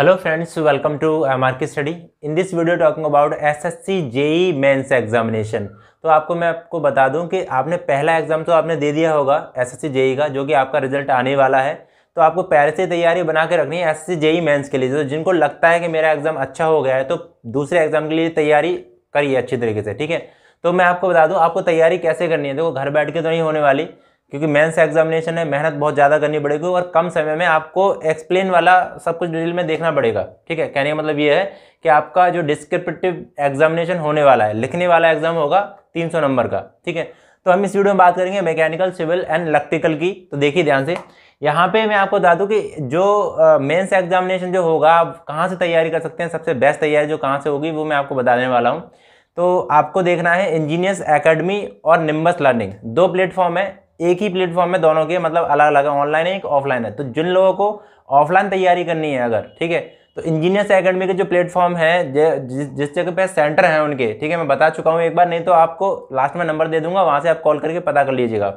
Hello friends Hello friends, welcome to uh, MRK Study. In this video is about SSC JE mains examination तो आपको मैं आपको बता दूं कि आपने पहला एग्ज़ाम तो आपने दे दिया होगा SSC जेई e का जो कि आपका रिजल्ट आने वाला है तो आपको पहले से तैयारी बना के रखनी है एसएससी जेई मेंस के लिए तो जिनको लगता है कि मेरा एग्ज़ाम अच्छा हो गया है तो दूसरे एग्ज़ाम के लिए तैयारी करिए अच्छी तरीके से ठीक है तो मैं आपको बता दूँ आपको तैयारी कैसे करनी है देखो घर बैठ के तो नहीं होने वाली क्योंकि मेंस एग्जामिनेशन है मेहनत बहुत ज़्यादा करनी पड़ेगी और कम समय में आपको एक्सप्लेन वाला सब कुछ डिटेल में देखना पड़ेगा ठीक है कहने का मतलब ये है कि आपका जो डिस्क्रिप्टिव एग्जामिनेशन होने वाला है लिखने वाला एग्जाम होगा 300 नंबर का ठीक है तो हम इस वीडियो में बात करेंगे मैकेनिकल सिविल एंड इलेक्ट्रिकल की तो देखिए ध्यान से यहाँ पर मैं आपको बता दूँ कि जो मेन्स एग्जामिनेशन जो होगा आप कहाँ से तैयारी कर सकते हैं सबसे बेस्ट तैयारी जो कहाँ से होगी वो मैं आपको बताने वाला हूँ तो आपको देखना है इंजीनियर्स एकेडमी और निम्बस लर्निंग दो प्लेटफॉर्म है एक ही प्लेटफॉर्म में दोनों के मतलब अलग अलग ऑनलाइन है एक ऑफलाइन है तो जिन लोगों को ऑफलाइन तैयारी करनी है अगर ठीक है तो इंजीनियर्स अकेडमी के जो प्लेटफॉर्म है जिस जिस जगह पे सेंटर हैं उनके ठीक है मैं बता चुका हूँ एक बार नहीं तो आपको लास्ट में नंबर दे दूंगा वहाँ से आप कॉल करके पता कर लीजिएगा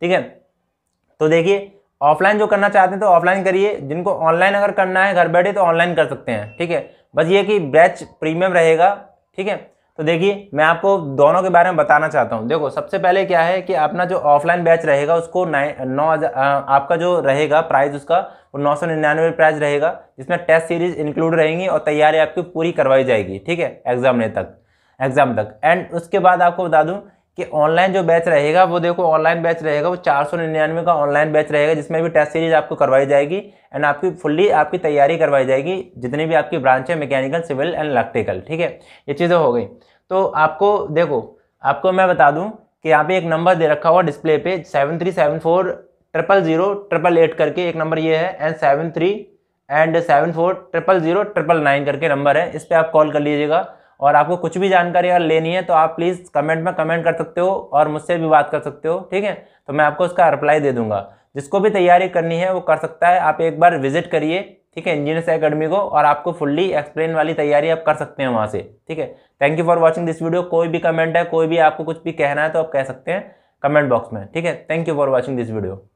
ठीक है तो देखिए ऑफलाइन जो करना चाहते हैं तो ऑफलाइन करिए जिनको ऑनलाइन अगर करना है घर बैठे तो ऑनलाइन कर सकते हैं ठीक है बस ये कि बैच प्रीमियम रहेगा ठीक है तो देखिए मैं आपको दोनों के बारे में बताना चाहता हूँ देखो सबसे पहले क्या है कि अपना जो ऑफलाइन बैच रहेगा उसको नाइन नौ आपका जो रहेगा प्राइस उसका वो नौ सौ निन्यानवे प्राइस रहेगा जिसमें टेस्ट सीरीज इंक्लूड रहेंगी और तैयारी आपकी पूरी करवाई जाएगी ठीक है एग्जाम ने तक एग्जाम तक एंड उसके बाद आपको बता दूँ कि ऑनलाइन जो बैच रहेगा वो देखो ऑनलाइन बैच रहेगा वो चार सौ निन्यानवे का ऑनलाइन बैच रहेगा जिसमें भी टेस्ट सीरीज आपको करवाई जाएगी एंड आपकी फुल्ली आपकी तैयारी करवाई जाएगी जितनी भी आपकी ब्रांच है मैकेनिकल सिविल एंड इलेक्ट्रिकल ठीक है ये चीज़ें हो गई तो आपको देखो आपको मैं बता दूँ कि यहाँ पे एक नंबर दे रखा हुआ डिस्प्ले पे seven three seven four triple zero triple eight करके एक नंबर ये है and seven three and seven four triple zero triple nine करके नंबर है इस पर आप कॉल कर लीजिएगा और आपको कुछ भी जानकारी अगर लेनी है तो आप प्लीज़ कमेंट में कमेंट कर सकते हो और मुझसे भी बात कर सकते हो ठीक है तो मैं आपको उसका रिप्लाई दे दूंगा जिसको भी तैयारी करनी है वो कर सकता है आप एक बार विजिट करिए ठीक है इंजीनियर्स अकेडमी को और आपको फुल्ली एक्सप्लेन वाली तैयारी आप कर सकते हैं वहाँ से ठीक है thank you for watching this video कोई भी कमेंट है कोई भी आपको कुछ भी कहना है तो आप कह सकते हैं कमेंट बॉक्स में ठीक है thank you for watching this video